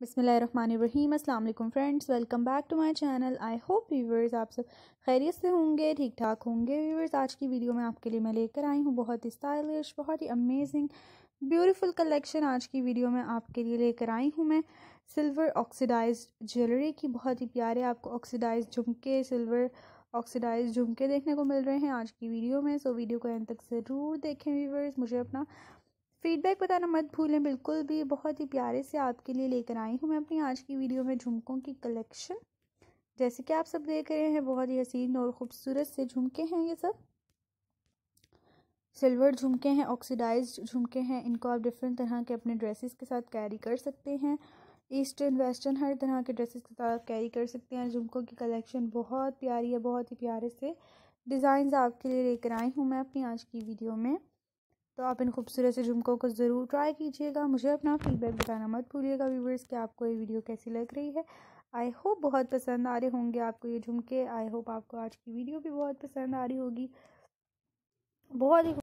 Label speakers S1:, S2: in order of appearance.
S1: बिसमीम अल्लाम friends welcome back to my channel I hope viewers आप सब खैरियत से होंगे ठीक ठाक होंगे व्यूवर्स आज की वीडियो में आपके लिए मैं लेकर आई हूँ बहुत ही स्टाइलिश बहुत ही अमेजिंग ब्यूटीफुल कलेक्शन आज की वीडियो में आपके लिए लेकर आई हूँ मैं सिल्वर ऑक्सीडाइज ज्वेलरी की बहुत ही प्यारे आपको ऑक्सीडाइज झुमके सिल्वर ऑक्सीडाइज झुमके देखने को मिल रहे हैं आज की वीडियो में सो वीडियो को एंड तक ज़रूर देखें व्यूवर्स मुझे अपना फीडबैक बताना मत भूलें बिल्कुल भी बहुत ही प्यारे से आपके लिए लेकर आई हूँ मैं अपनी आज की वीडियो में झुमकों की कलेक्शन जैसे कि आप सब देख रहे हैं बहुत ही हसीन और ख़ूबसूरत से झुमके हैं ये सब सिल्वर झुमके हैं ऑक्सीडाइज झुमके हैं इनको आप डिफरेंट तरह के अपने ड्रेसेस के साथ कैरी कर सकते हैं ईस्टर्न वेस्टर्न हर तरह के ड्रेसेस के साथ कैरी कर सकते हैं झुमकों की कलेक्शन बहुत प्यारी है बहुत ही प्यारे से डिजाइन आपके लिए लेकर आई हूँ मैं अपनी आज की वीडियो में तो आप इन खूबसूरत से झुमकों को ज़रूर ट्राई कीजिएगा मुझे अपना फीडबैक बताना मत भूलिएगा व्यूवर्स कि आपको ये वीडियो कैसी लग रही है आई होप बहुत पसंद आ रहे होंगे आपको ये झुमके आई होप आपको आज की वीडियो भी बहुत पसंद आ रही होगी बहुत ही